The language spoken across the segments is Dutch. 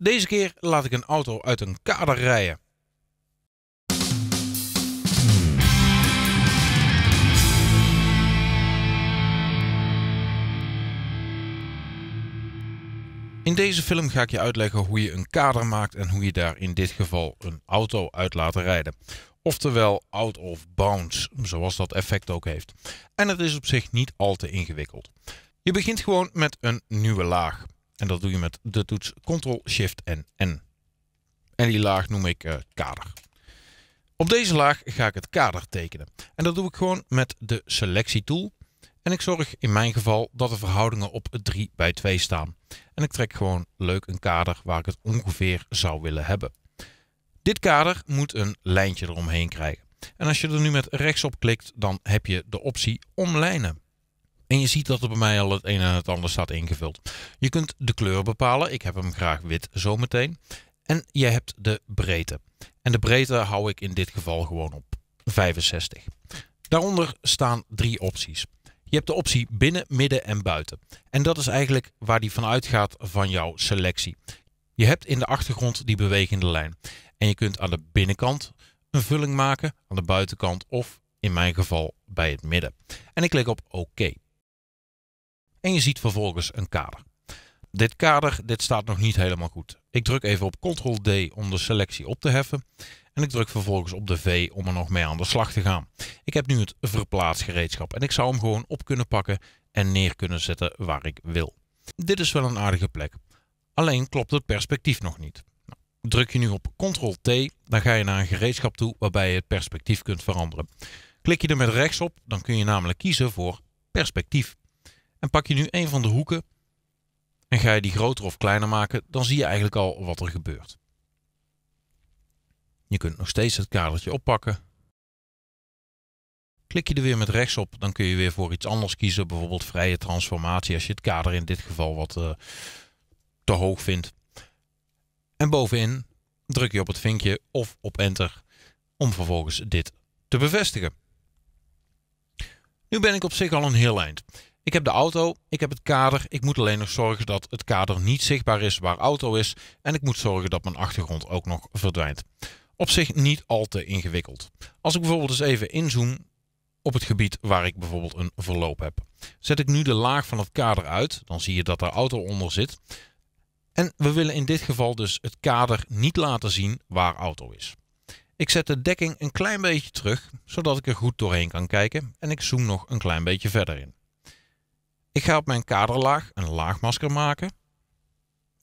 Deze keer laat ik een auto uit een kader rijden. In deze film ga ik je uitleggen hoe je een kader maakt en hoe je daar in dit geval een auto uit laat rijden. Oftewel out of bounds, zoals dat effect ook heeft. En het is op zich niet al te ingewikkeld. Je begint gewoon met een nieuwe laag. En dat doe je met de toets Ctrl, Shift en N. En die laag noem ik eh, kader. Op deze laag ga ik het kader tekenen. En dat doe ik gewoon met de selectietool. En ik zorg in mijn geval dat de verhoudingen op 3 bij 2 staan. En ik trek gewoon leuk een kader waar ik het ongeveer zou willen hebben. Dit kader moet een lijntje eromheen krijgen. En als je er nu met rechtsop klikt, dan heb je de optie omlijnen. En je ziet dat er bij mij al het een en het ander staat ingevuld. Je kunt de kleur bepalen. Ik heb hem graag wit zometeen. En je hebt de breedte. En de breedte hou ik in dit geval gewoon op 65. Daaronder staan drie opties. Je hebt de optie binnen, midden en buiten. En dat is eigenlijk waar die vanuit gaat van jouw selectie. Je hebt in de achtergrond die bewegende lijn. En je kunt aan de binnenkant een vulling maken, aan de buitenkant of in mijn geval bij het midden. En ik klik op OK. En je ziet vervolgens een kader. Dit kader, dit staat nog niet helemaal goed. Ik druk even op Ctrl-D om de selectie op te heffen. En ik druk vervolgens op de V om er nog mee aan de slag te gaan. Ik heb nu het verplaatsgereedschap en ik zou hem gewoon op kunnen pakken en neer kunnen zetten waar ik wil. Dit is wel een aardige plek. Alleen klopt het perspectief nog niet. Nou, druk je nu op Ctrl-T, dan ga je naar een gereedschap toe waarbij je het perspectief kunt veranderen. Klik je er met rechts op, dan kun je namelijk kiezen voor perspectief. En pak je nu een van de hoeken en ga je die groter of kleiner maken, dan zie je eigenlijk al wat er gebeurt. Je kunt nog steeds het kadertje oppakken. Klik je er weer met rechts op, dan kun je weer voor iets anders kiezen, bijvoorbeeld vrije transformatie, als je het kader in dit geval wat eh, te hoog vindt. En bovenin druk je op het vinkje of op enter om vervolgens dit te bevestigen. Nu ben ik op zich al een heel eind. Ik heb de auto, ik heb het kader. Ik moet alleen nog zorgen dat het kader niet zichtbaar is waar auto is. En ik moet zorgen dat mijn achtergrond ook nog verdwijnt. Op zich niet al te ingewikkeld. Als ik bijvoorbeeld eens even inzoom op het gebied waar ik bijvoorbeeld een verloop heb. Zet ik nu de laag van het kader uit, dan zie je dat er auto onder zit. En we willen in dit geval dus het kader niet laten zien waar auto is. Ik zet de dekking een klein beetje terug, zodat ik er goed doorheen kan kijken en ik zoom nog een klein beetje verder in. Ik ga op mijn kaderlaag een laagmasker maken.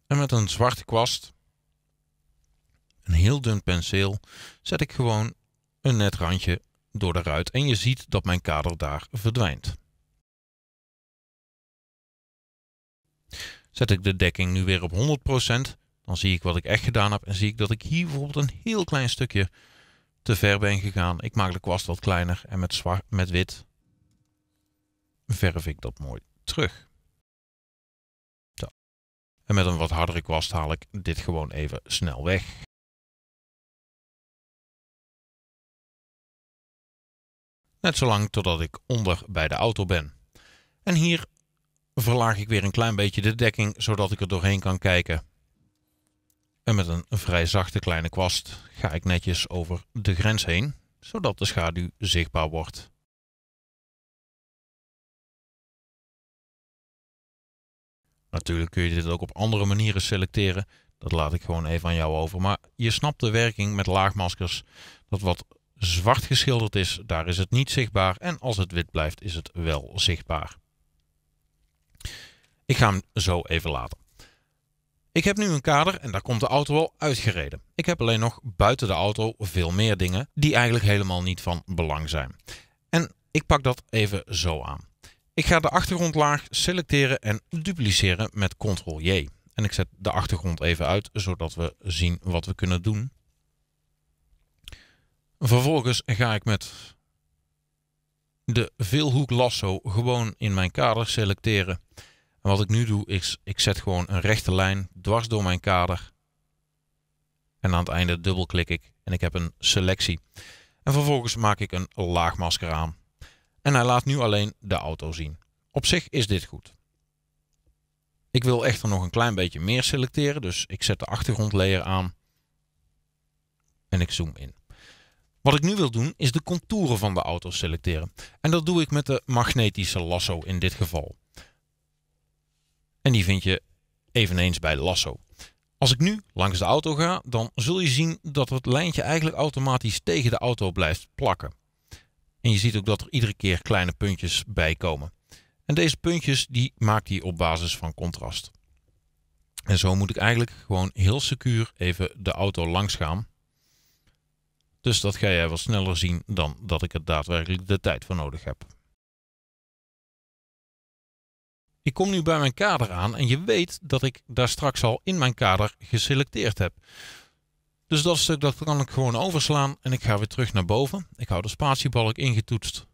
En met een zwarte kwast, een heel dun penseel, zet ik gewoon een net randje door de ruit. En je ziet dat mijn kader daar verdwijnt. Zet ik de dekking nu weer op 100%, dan zie ik wat ik echt gedaan heb. En zie ik dat ik hier bijvoorbeeld een heel klein stukje te ver ben gegaan. Ik maak de kwast wat kleiner en met, zwart, met wit verf ik dat mooi terug. Zo. En met een wat hardere kwast haal ik dit gewoon even snel weg. Net zolang totdat ik onder bij de auto ben. En hier verlaag ik weer een klein beetje de dekking, zodat ik er doorheen kan kijken. En met een vrij zachte kleine kwast ga ik netjes over de grens heen, zodat de schaduw zichtbaar wordt. Natuurlijk kun je dit ook op andere manieren selecteren. Dat laat ik gewoon even aan jou over. Maar je snapt de werking met laagmaskers. Dat wat zwart geschilderd is, daar is het niet zichtbaar. En als het wit blijft, is het wel zichtbaar. Ik ga hem zo even laten. Ik heb nu een kader en daar komt de auto al uitgereden. Ik heb alleen nog buiten de auto veel meer dingen die eigenlijk helemaal niet van belang zijn. En ik pak dat even zo aan. Ik ga de achtergrondlaag selecteren en dupliceren met Ctrl-J. En ik zet de achtergrond even uit, zodat we zien wat we kunnen doen. Vervolgens ga ik met de veelhoek lasso gewoon in mijn kader selecteren. En wat ik nu doe is, ik zet gewoon een rechte lijn dwars door mijn kader. En aan het einde dubbelklik ik en ik heb een selectie. En vervolgens maak ik een laagmasker aan en hij laat nu alleen de auto zien. Op zich is dit goed. Ik wil echter nog een klein beetje meer selecteren, dus ik zet de achtergrondlayer aan en ik zoom in. Wat ik nu wil doen is de contouren van de auto selecteren. En dat doe ik met de magnetische lasso in dit geval. En die vind je eveneens bij lasso. Als ik nu langs de auto ga, dan zul je zien dat het lijntje eigenlijk automatisch tegen de auto blijft plakken. En je ziet ook dat er iedere keer kleine puntjes bij komen. En deze puntjes die maakt hij op basis van contrast. En zo moet ik eigenlijk gewoon heel secuur even de auto langs gaan. Dus dat ga jij wel sneller zien dan dat ik er daadwerkelijk de tijd voor nodig heb. Ik kom nu bij mijn kader aan en je weet dat ik daar straks al in mijn kader geselecteerd heb. Dus dat stuk dat kan ik gewoon overslaan en ik ga weer terug naar boven. Ik hou de spatiebalk ingetoetst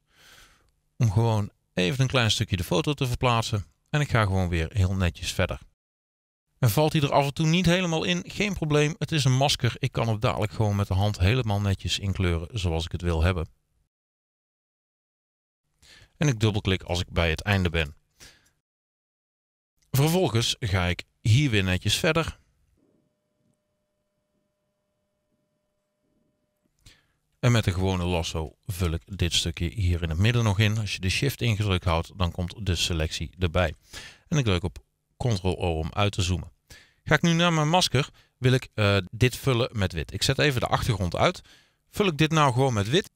om gewoon even een klein stukje de foto te verplaatsen. En ik ga gewoon weer heel netjes verder. En valt hij er af en toe niet helemaal in, geen probleem. Het is een masker. Ik kan het dadelijk gewoon met de hand helemaal netjes inkleuren zoals ik het wil hebben. En ik dubbelklik als ik bij het einde ben. Vervolgens ga ik hier weer netjes verder. En met de gewone lasso vul ik dit stukje hier in het midden nog in. Als je de shift ingedrukt houdt, dan komt de selectie erbij. En ik druk op Ctrl-O om uit te zoomen. Ga ik nu naar mijn masker, wil ik eh, dit vullen met wit. Ik zet even de achtergrond uit. Vul ik dit nou gewoon met wit,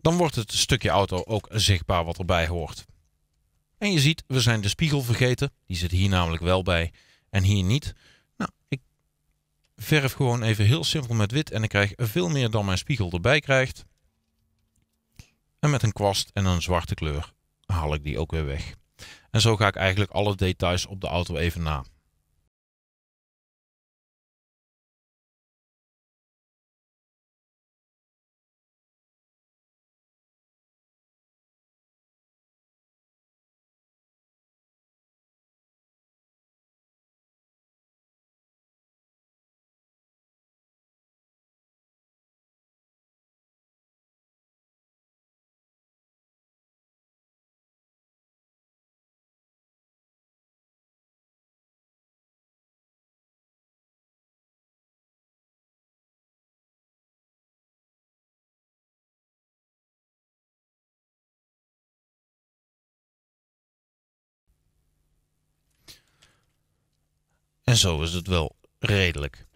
dan wordt het stukje auto ook zichtbaar wat erbij hoort. En je ziet, we zijn de spiegel vergeten. Die zit hier namelijk wel bij en hier niet verf gewoon even heel simpel met wit en ik krijg veel meer dan mijn spiegel erbij krijgt. En met een kwast en een zwarte kleur haal ik die ook weer weg. En zo ga ik eigenlijk alle details op de auto even na. En zo is het wel redelijk.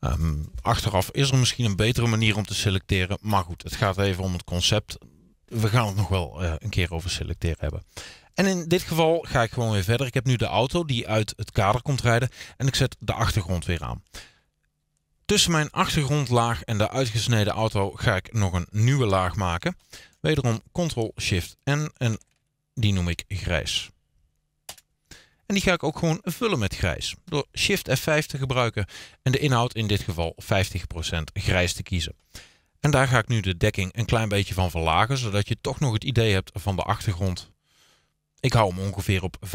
Ehm, achteraf is er misschien een betere manier om te selecteren. Maar goed, het gaat even om het concept. We gaan het nog wel eh, een keer over selecteren hebben. En in dit geval ga ik gewoon weer verder. Ik heb nu de auto die uit het kader komt rijden. En ik zet de achtergrond weer aan. Tussen mijn achtergrondlaag en de uitgesneden auto ga ik nog een nieuwe laag maken. Wederom Ctrl-Shift-N en die noem ik grijs. En die ga ik ook gewoon vullen met grijs. Door Shift F5 te gebruiken en de inhoud in dit geval 50% grijs te kiezen. En daar ga ik nu de dekking een klein beetje van verlagen, zodat je toch nog het idee hebt van de achtergrond. Ik hou hem ongeveer op 75%.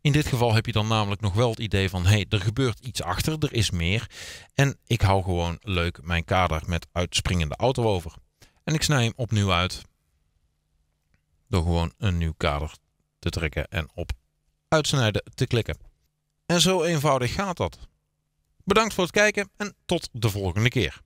In dit geval heb je dan namelijk nog wel het idee van, hé, hey, er gebeurt iets achter, er is meer. En ik hou gewoon leuk mijn kader met uitspringende auto over. En ik snij hem opnieuw uit door gewoon een nieuw kader te trekken en op uitsnijden te klikken. En zo eenvoudig gaat dat. Bedankt voor het kijken en tot de volgende keer.